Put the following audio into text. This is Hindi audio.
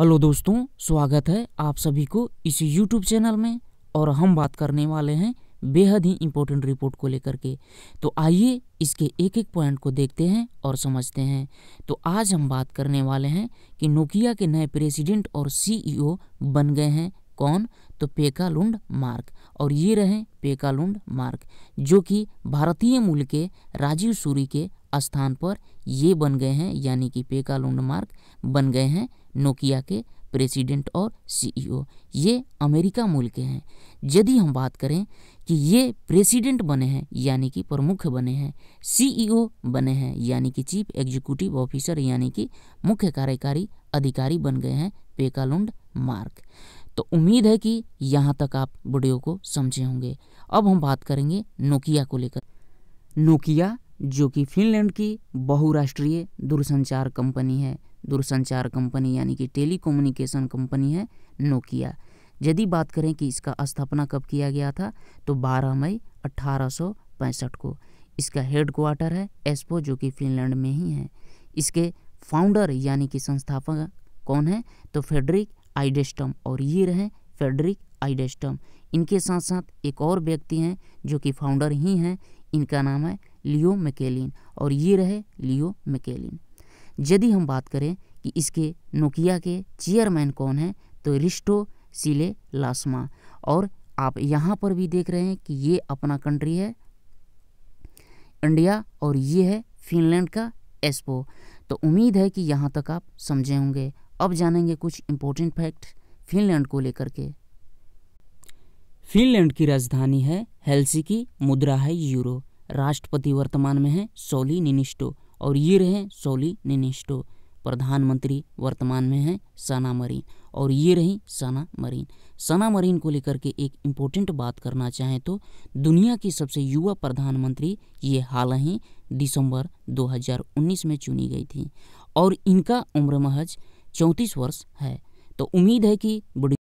हेलो दोस्तों स्वागत है आप सभी को इस यूट्यूब चैनल में और हम बात करने वाले हैं बेहद ही इम्पोर्टेंट रिपोर्ट को लेकर के तो आइए इसके एक एक पॉइंट को देखते हैं और समझते हैं तो आज हम बात करने वाले हैं कि नोकिया के नए प्रेसिडेंट और सीईओ e बन गए हैं कौन तो पेकालुंड मार्क और ये रहे पेकालुंड मार्क जो कि भारतीय मूल के राजीव सूरी के स्थान पर ये बन गए हैं यानी कि पेकालुंड मार्क बन गए हैं नोकिया के प्रेसिडेंट और सीईओ ये अमेरिका मूल के हैं यदि हम बात करें कि ये प्रेसिडेंट बने हैं यानी कि प्रमुख बने हैं सीईओ बने हैं यानी कि चीफ एग्जीक्यूटिव ऑफिसर यानी कि मुख्य कार्यकारी अधिकारी बन गए हैं पेकालुंड मार्क तो उम्मीद है कि यहाँ तक आप वीडियो को समझे होंगे अब हम बात करेंगे नोकिया को लेकर नोकिया जो कि फिनलैंड की बहुराष्ट्रीय दूरसंचार कंपनी है दूरसंचार कंपनी यानी कि टेली कंपनी है नोकिया यदि बात करें कि इसका स्थापना कब किया गया था तो 12 मई अट्ठारह को इसका हेडक्वार्टर है एस्पो जो कि फिनलैंड में ही है इसके फाउंडर यानी कि संस्थापक कौन है तो फेडरिक आइडेस्टम और ये रहे फेडरिक आइडेस्टम इनके साथ साथ एक और व्यक्ति हैं जो कि फाउंडर ही हैं इनका नाम है लियो मैकेलिन और ये रहे लियो मैकेलिन यदि हम बात करें कि इसके नोकिया के चेयरमैन कौन हैं तो रिस्टो सिले लासमा और आप यहाँ पर भी देख रहे हैं कि ये अपना कंट्री है इंडिया और ये है फिनलैंड का एस्पो तो उम्मीद है कि यहाँ तक आप समझे होंगे अब जानेंगे कुछ इम्पोर्टेंट फैक्ट फिनलैंड को लेकर के फिनलैंड की राजधानी है हेलसिकी मुद्रा है यूरो राष्ट्रपति वर्तमान में है सोली निनिस्टो और ये रहे सोली निनिस्टो प्रधानमंत्री वर्तमान में हैं सना मरीन और ये रही सना मरीन सना मरीन को लेकर के एक इम्पोर्टेंट बात करना चाहें तो दुनिया की सबसे युवा प्रधानमंत्री ये हाल ही दिसंबर 2019 में चुनी गई थी और इनका उम्र महज चौंतीस वर्ष है तो उम्मीद है कि बड़ी